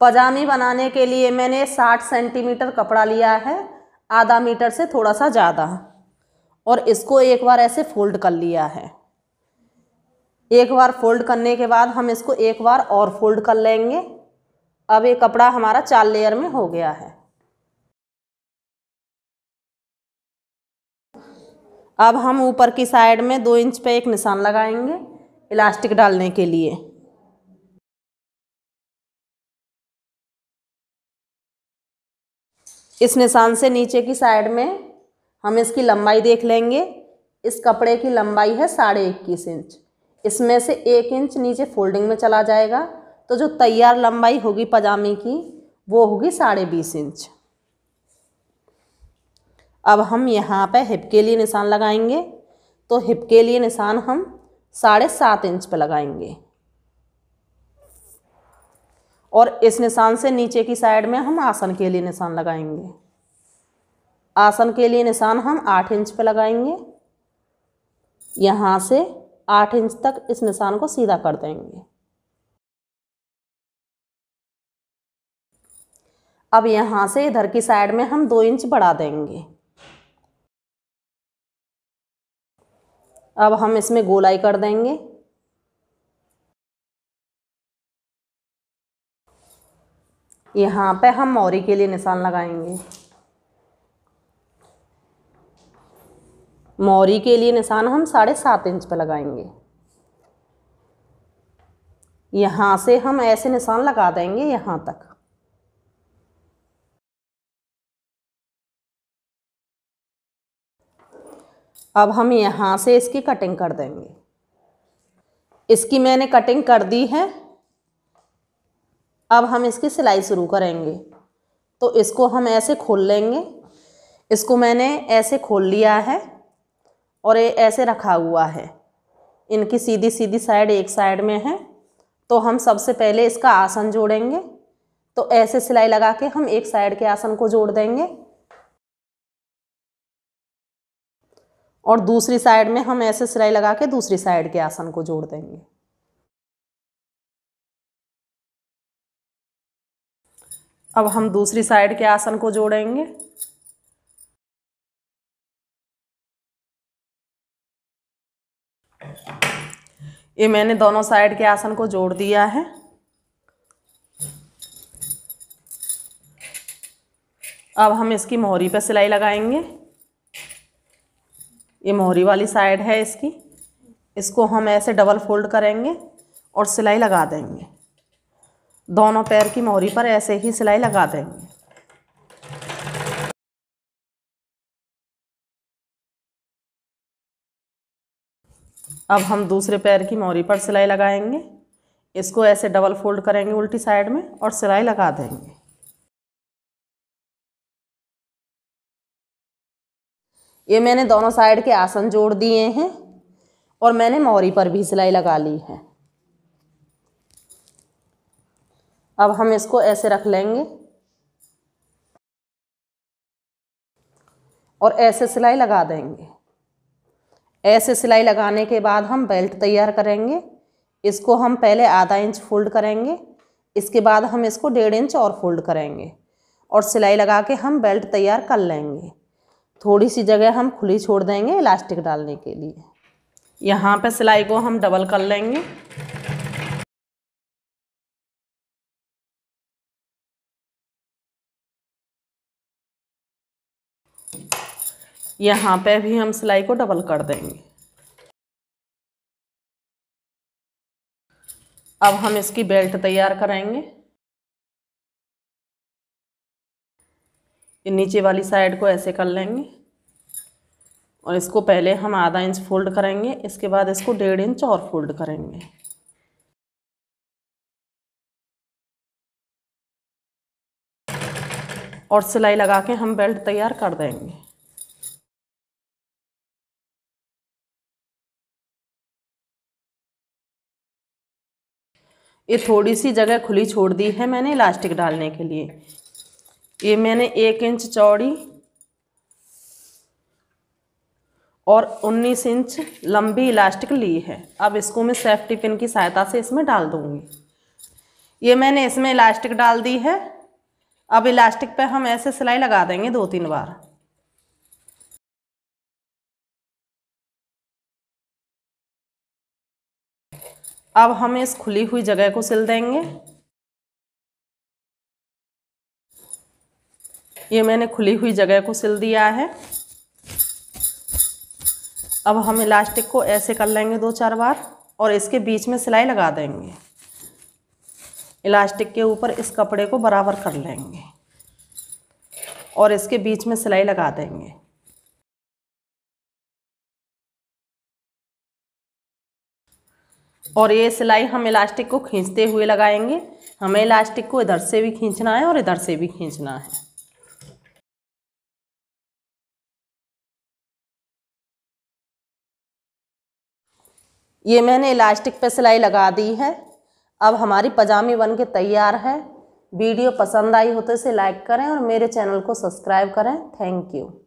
पजामी बनाने के लिए मैंने 60 सेंटीमीटर कपड़ा लिया है आधा मीटर से थोड़ा सा ज़्यादा और इसको एक बार ऐसे फोल्ड कर लिया है एक बार फोल्ड करने के बाद हम इसको एक बार और फोल्ड कर लेंगे अब ये कपड़ा हमारा चार लेयर में हो गया है अब हम ऊपर की साइड में दो इंच पे एक निशान लगाएंगे इलास्टिक डालने के लिए इस निशान से नीचे की साइड में हम इसकी लंबाई देख लेंगे इस कपड़े की लंबाई है साढ़े इक्कीस इंच इसमें से एक इंच नीचे फोल्डिंग में चला जाएगा तो जो तैयार लंबाई होगी पजामे की वो होगी साढ़े बीस इंच अब हम यहाँ पे हिप के लिए निशान लगाएंगे तो हिप के लिए निशान हम साढ़े सात इंच पर लगाएंगे और इस निशान से नीचे की साइड में हम आसन के लिए निशान लगाएंगे आसन के लिए निशान हम आठ इंच पे लगाएंगे यहाँ से आठ इंच तक इस निशान को सीधा कर देंगे अब यहाँ से इधर की साइड में हम दो इंच बढ़ा देंगे अब हम इसमें गोलाई कर देंगे यहाँ पे हम मौरी के लिए निशान लगाएंगे मौरी के लिए निशान हम साढ़े सात इंच पे लगाएंगे यहाँ से हम ऐसे निशान लगा देंगे यहाँ तक अब हम यहाँ से इसकी कटिंग कर देंगे इसकी मैंने कटिंग कर दी है अब हम इसकी सिलाई शुरू करेंगे तो इसको हम ऐसे खोल लेंगे इसको मैंने ऐसे खोल लिया है और ये ऐसे रखा हुआ है इनकी सीधी सीधी साइड एक साइड में है तो हम सबसे पहले इसका आसन जोड़ेंगे तो ऐसे सिलाई लगा के हम एक साइड के आसन को जोड़ देंगे और दूसरी साइड में हम ऐसे सिलाई लगा के दूसरी साइड के आसन को जोड़ देंगे अब हम दूसरी साइड के आसन को जोड़ेंगे ये मैंने दोनों साइड के आसन को जोड़ दिया है अब हम इसकी मोहरी पर सिलाई लगाएंगे ये मोहरी वाली साइड है इसकी इसको हम ऐसे डबल फोल्ड करेंगे और सिलाई लगा देंगे दोनों पैर की मोहरी पर ऐसे ही सिलाई लगा देंगे अब हम दूसरे पैर की मोहरी पर सिलाई लगाएंगे इसको ऐसे डबल फोल्ड करेंगे उल्टी साइड में और सिलाई लगा देंगे ये मैंने दोनों साइड के आसन जोड़ दिए हैं और मैंने मोहरी पर भी सिलाई लगा ली है अब हम इसको ऐसे रख लेंगे और ऐसे सिलाई लगा देंगे ऐसे सिलाई लगाने के बाद हम बेल्ट तैयार करेंगे इसको हम पहले आधा इंच फोल्ड करेंगे इसके बाद हम इसको डेढ़ इंच और फोल्ड करेंगे और सिलाई लगा के हम बेल्ट तैयार कर लेंगे थोड़ी सी जगह हम खुली छोड़ देंगे इलास्टिक डालने के लिए यहाँ पे सिलाई को हम डबल कर लेंगे यहाँ पे भी हम सिलाई को डबल कर देंगे अब हम इसकी बेल्ट तैयार करेंगे नीचे वाली साइड को ऐसे कर लेंगे और इसको पहले हम आधा इंच फोल्ड करेंगे इसके बाद इसको डेढ़ इंच और फोल्ड करेंगे और सिलाई लगा के हम बेल्ट तैयार कर देंगे ये थोड़ी सी जगह खुली छोड़ दी है मैंने इलास्टिक डालने के लिए ये मैंने एक इंच चौड़ी और 19 इंच लंबी इलास्टिक ली है अब इसको मैं सेफ्टी पिन की सहायता से इसमें डाल दूँगी ये मैंने इसमें इलास्टिक डाल दी है अब इलास्टिक पे हम ऐसे सिलाई लगा देंगे दो तीन बार अब हम इस खुली हुई जगह को सिल देंगे ये मैंने खुली हुई जगह को सिल दिया है अब हम इलास्टिक को ऐसे कर लेंगे दो चार बार और इसके बीच में सिलाई लगा देंगे इलास्टिक के ऊपर इस कपड़े को बराबर कर लेंगे और इसके बीच में सिलाई लगा देंगे और ये सिलाई हम इलास्टिक को खींचते हुए लगाएंगे हमें इलास्टिक को इधर से भी खींचना है और इधर से भी खींचना है ये मैंने इलास्टिक पे सिलाई लगा दी है अब हमारी पजामी बन के तैयार है वीडियो पसंद आई हो तो इसे लाइक करें और मेरे चैनल को सब्सक्राइब करें थैंक यू